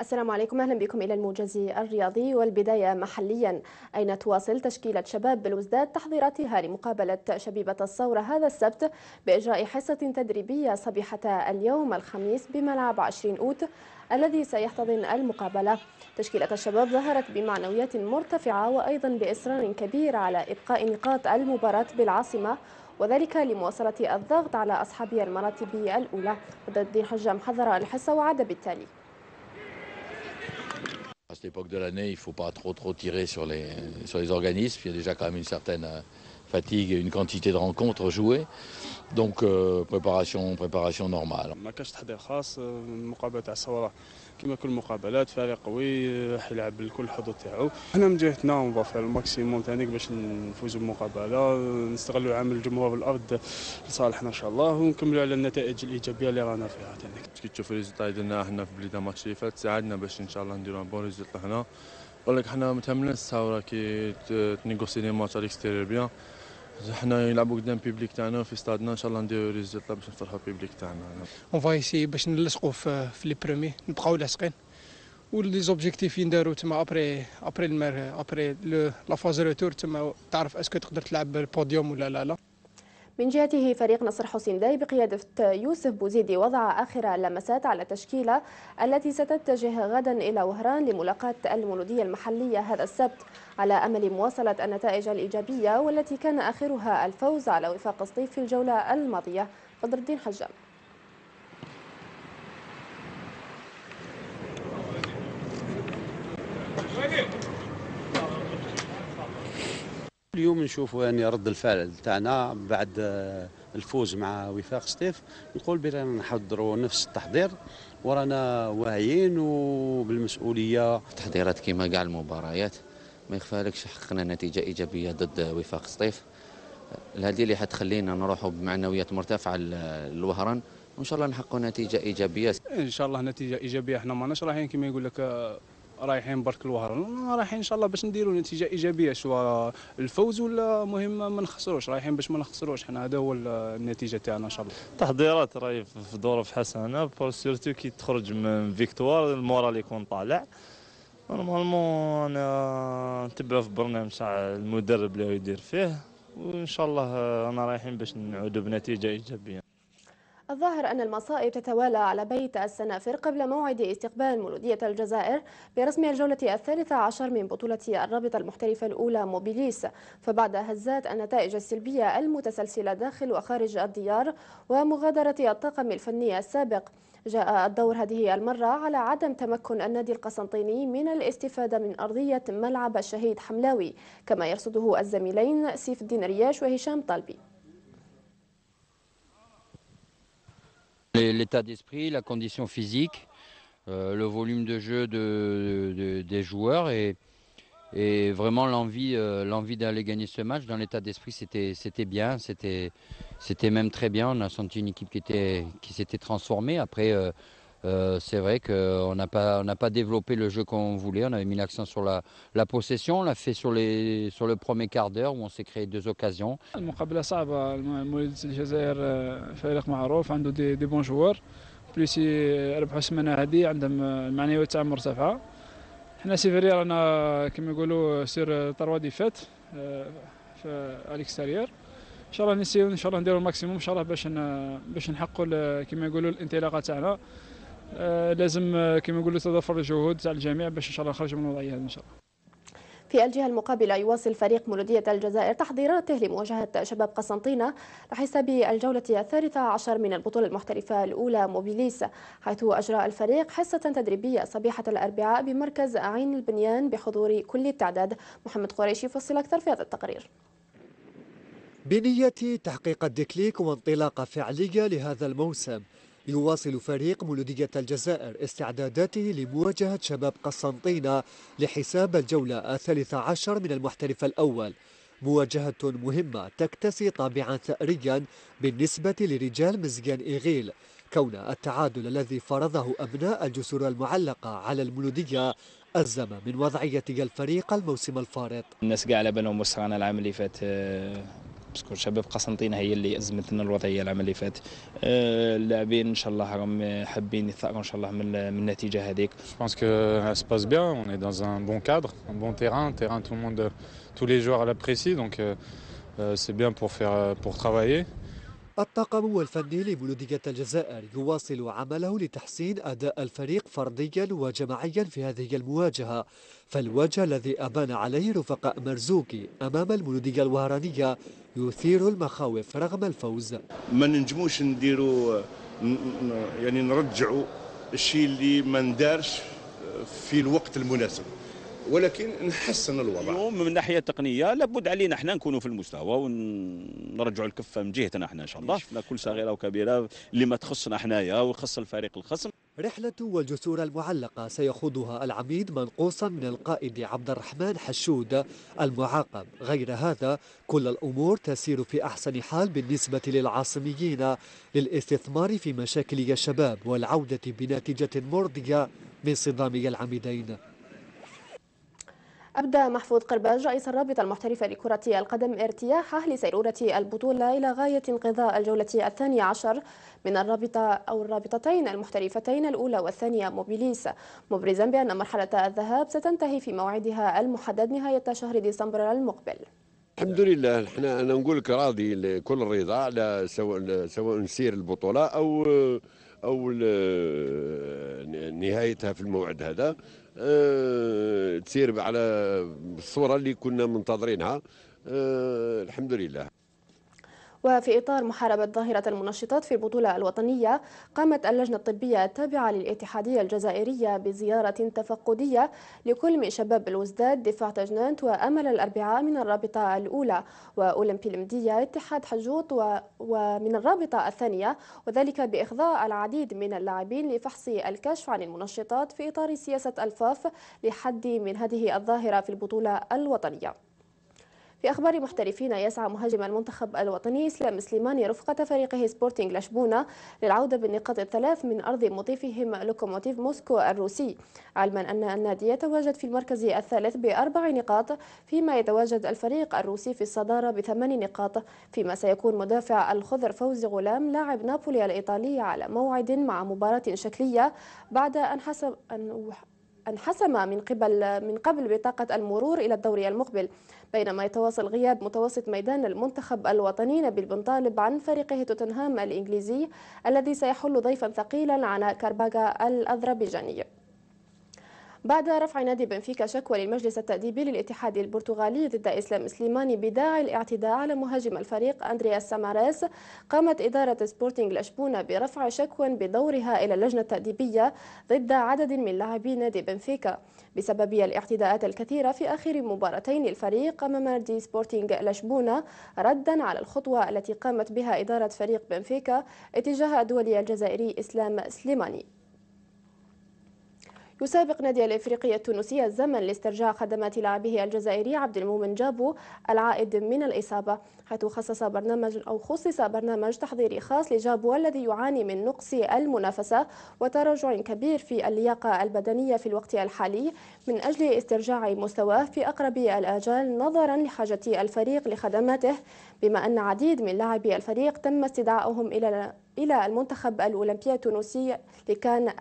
السلام عليكم اهلا بكم الى الموجز الرياضي والبدايه محليا اين تواصل تشكيله شباب بلوزداد تحضيراتها لمقابله شبيبه الثوره هذا السبت باجراء حصه تدريبيه صبيحه اليوم الخميس بملعب 20 اوت الذي سيحتضن المقابله تشكيله الشباب ظهرت بمعنويات مرتفعه وايضا باصرار كبير على ابقاء نقاط المباراه بالعاصمه وذلك لمواصله الضغط على اصحاب المراتب الاولى ضد حجام حضر الحصه وعاد بالتالي cette époque de l'année, il ne faut pas trop, trop tirer sur les, sur les organismes. Il y a déjà quand même une certaine euh, fatigue et une quantité de rencontres jouées. دونك بريباراسيون بريباراسيون نورمال ما كانش تحضير خاص المقابله آه، تاع الصوره كما كل المقابلات فريق قوي راح آه، يلعب بالكل الحظوظ تاعو حنا من جهتنا اون فير الماكسيموم تانيك باش نفوزوا بالمقابله نستغلوا عامل الجمهور بالارض لصالحنا ان شاء الله ونكملوا على النتائج الايجابيه اللي رانا فيها تانيك كي تشوف ريزلتا اللي درناه حنا في بليده ماتش اللي فات ساعدنا باش ان شاء الله نديروا بون ريزلتا هنا بقول حنا متاملين تهمناش الثوره كي تنيغوسي لي ماتش على الاكستيريور بيان حنا يلعبوا قدام بيبليك تاعنا في استادنا ان شاء الله نديرو ريزولتا باش نفرحوا بيبليك تاعنا اون فايسي باش نلصقوا في لي برومي نبقاو لاصقين ولي زوبجيكتيف ينداروا تما ابري ابري المر ابري لا فاز ريتور تما تعرف اسكو تقدر تلعب البوديوم ولا لا لا من جهته فريق نصر حسين داي بقيادة يوسف بوزيدي وضع آخر اللمسات على التشكيلة التي ستتجه غدا إلى وهران لملاقاة المولودية المحلية هذا السبت على أمل مواصلة النتائج الإيجابية والتي كان آخرها الفوز على وفاق سطيف في الجولة الماضية فضل الدين حجام كل يوم نشوفوا يعني رد الفعل تاعنا بعد آه، الفوز مع وفاق سطيف نقول بلي رانا نحضروا نفس التحضير ورانا واعيين وبالمسؤوليه تحضيرات كيما كاع المباريات ما يخفالكش حققنا نتيجه ايجابيه ضد وفاق سطيف هذه اللي حتخلينا نروحوا بمعنويات مرتفعه للوهران وان شاء الله نحققوا نتيجه ايجابيه ان شاء الله نتيجه ايجابيه احنا ما نشرحين كما يقول لك آه، رايحين برك الوهر رايحين ان شاء الله باش نديروا نتيجه ايجابيه سواء الفوز ولا مهم ما نخسروش رايحين باش ما نخسروش حنا هذا هو النتيجه تاعنا ان شاء الله تحضيرات راهي في ظروف حسنه بور سيرتو كي تخرج من فيكتوار المورال يكون طالع نورمالمون انا نتبع في برنامج تاع المدرب اللي يدير فيه وان شاء الله انا رايحين باش نعودوا بنتيجه ايجابيه الظاهر أن المصائب تتوالى على بيت السنافر قبل موعد استقبال مولودية الجزائر برسم الجولة الثالثة عشر من بطولة الرابطة المحترفة الأولى موبيليس فبعد هزات النتائج السلبية المتسلسلة داخل وخارج الديار ومغادرة الطاقم الفني السابق جاء الدور هذه المرة على عدم تمكن النادي القسنطيني من الاستفادة من أرضية ملعب الشهيد حملاوي كما يرصده الزميلين سيف الدين رياش وهشام طالبي L'état d'esprit, la condition physique, euh, le volume de jeu des joueurs et, vraiment euh, l'envie d'aller gagner ce match. Dans l'état d'esprit, c'était bien, c'était même très bien. On a senti une équipe qui qui s'était transformée. Après, euh, c'est vrai qu'on n'a pas, on pas développé le jeu qu'on voulait. On avait mis l'accent sur la, la, possession. On l'a fait sur, les, sur le premier quart d'heure où on s'est créé deux occasions. المقابلة صعبة مولد الجزائر فريق معروف عنده دي, دي بون جوار بليس ربحوا السمانة هذه عندهم المعنويات تاعهم مرتفعة حنا سيفري رانا كما يقولوا سير دي فات في الاكستيريور ان شاء الله نسيو ان شاء الله نديروا الماكسيموم ان شاء الله باش باش نحققوا كما يقولوا الانطلاقه تاعنا آه، لازم آه، كما نقولوا تضافر الجهود تاع الجميع باش ان شاء الله نخرجوا من الوضعيه هذه ان شاء الله في الجهة المقابلة يواصل فريق مولودية الجزائر تحضيراته لمواجهة شباب قسنطينة لحساب الجولة الثالثة عشر من البطولة المحترفة الأولى موبيليس حيث أجرى الفريق حصة تدريبية صبيحة الأربعاء بمركز عين البنيان بحضور كل التعداد محمد قريشي يفصل أكثر في هذا التقرير بنية تحقيق الدكليك وانطلاقة فعلية لهذا الموسم يواصل فريق مولودية الجزائر استعداداته لمواجهة شباب قسنطينة لحساب الجولة الثالثة عشر من المحترف الأول مواجهة مهمة تكتسي طابعا ثأريا بالنسبة لرجال مزيان إيغيل كون التعادل الذي فرضه أبناء الجسور المعلقة على المولودية أزم من وضعية الفريق الموسم الفارط الناس قاع بنوا بالهم العام اللي فات آه، Je pense que ça se passe bien, on est dans un bon cadre, un bon terrain, un terrain tout le monde tous les joueurs l'apprécient donc euh, euh, c'est bien pour travailler. الطاقم والفني لبلودية الجزائر يواصل عمله لتحسين أداء الفريق فرديا وجماعيا في هذه المواجهة فالوجه الذي أبان عليه رفقاء مرزوكي أمام البلودية الوهرانية يثير المخاوف رغم الفوز ما ننجموش نديروا يعني نرجعوا الشيء اللي ما ندارش في الوقت المناسب ولكن نحسن الوضع اليوم من الناحيه التقنيه لابد علينا احنا نكونوا في المستوى ونرجعوا الكفه من جهتنا احنا ان شاء الله شفنا كل صغيره وكبيره لما تخصنا حنايا ويخص الفريق الخصم رحلة والجسور المعلقة سيخوضها العميد منقوصا من القائد عبد الرحمن حشود المعاقب غير هذا كل الأمور تسير في أحسن حال بالنسبة للعاصميين للاستثمار في مشاكل الشباب والعودة بنتيجة مرضية من صدام العميدين أبدى محفوظ قرباج رئيس الرابطة المحترفة لكرة القدم ارتياحه لسيرورة البطولة إلى غاية انقضاء الجولة الثانية عشر من الرابطة أو الرابطتين المحترفتين الأولى والثانية موبيليس مبرزا بأن مرحلة الذهاب ستنتهي في موعدها المحدد نهاية شهر ديسمبر المقبل الحمد لله احنا انا نقول لك راضي كل الرضا على سواء سواء نسير البطوله او او نهايتها في الموعد هذا آه، تسير على الصوره اللي كنا منتظرينها آه، الحمد لله وفي إطار محاربة ظاهرة المنشطات في البطولة الوطنية قامت اللجنة الطبية التابعة للاتحادية الجزائرية بزيارة تفقدية لكل من شباب الوزداد دفاع تجنانت وأمل الأربعاء من الرابطة الأولى وأولمبي المدية اتحاد حجوط ومن الرابطة الثانية وذلك بإخضاع العديد من اللاعبين لفحص الكشف عن المنشطات في إطار سياسة الفاف لحد من هذه الظاهرة في البطولة الوطنية في أخبار محترفين يسعى مهاجم المنتخب الوطني إسلام سليماني رفقة فريقه سبورتينغ لشبونة للعودة بالنقاط الثلاث من أرض مضيفهم لوكوموتيف موسكو الروسي علما أن النادي يتواجد في المركز الثالث بأربع نقاط فيما يتواجد الفريق الروسي في الصدارة بثمان نقاط فيما سيكون مدافع الخضر فوزي غلام لاعب نابولي الإيطالي على موعد مع مباراة شكلية بعد أن حسب أن انحسم من قبل من قبل بطاقة المرور إلى الدوري المقبل بينما يتواصل غياب متوسط ميدان المنتخب الوطني نبيل بن طالب عن فريقه توتنهام الإنجليزي الذي سيحل ضيفا ثقيلا على كارباغا الأذربيجاني بعد رفع نادي بنفيكا شكوى للمجلس التأديبي للاتحاد البرتغالي ضد إسلام سليماني بداعي الاعتداء على مهاجم الفريق أندرياس ساماراس قامت إدارة سبورتينغ لشبونة برفع شكوى بدورها إلى اللجنة التأديبية ضد عدد من لاعبي نادي بنفيكا بسبب الاعتداءات الكثيرة في آخر مباراتين الفريق أمام نادي سبورتينغ لشبونة ردا على الخطوة التي قامت بها إدارة فريق بنفيكا اتجاه الدولي الجزائري إسلام سليماني يسابق نادي الإفريقي التونسي الزمن لاسترجاع خدمات لاعبه الجزائري عبد المؤمن جابو العائد من الإصابة حيث خصص برنامج أو خصص برنامج تحضيري خاص لجابو الذي يعاني من نقص المنافسة وتراجع كبير في اللياقة البدنية في الوقت الحالي من أجل استرجاع مستواه في أقرب الآجال نظرا لحاجة الفريق لخدماته بما أن عديد من لاعبي الفريق تم استدعائهم إلى إلى المنتخب الأولمبي التونسي لكان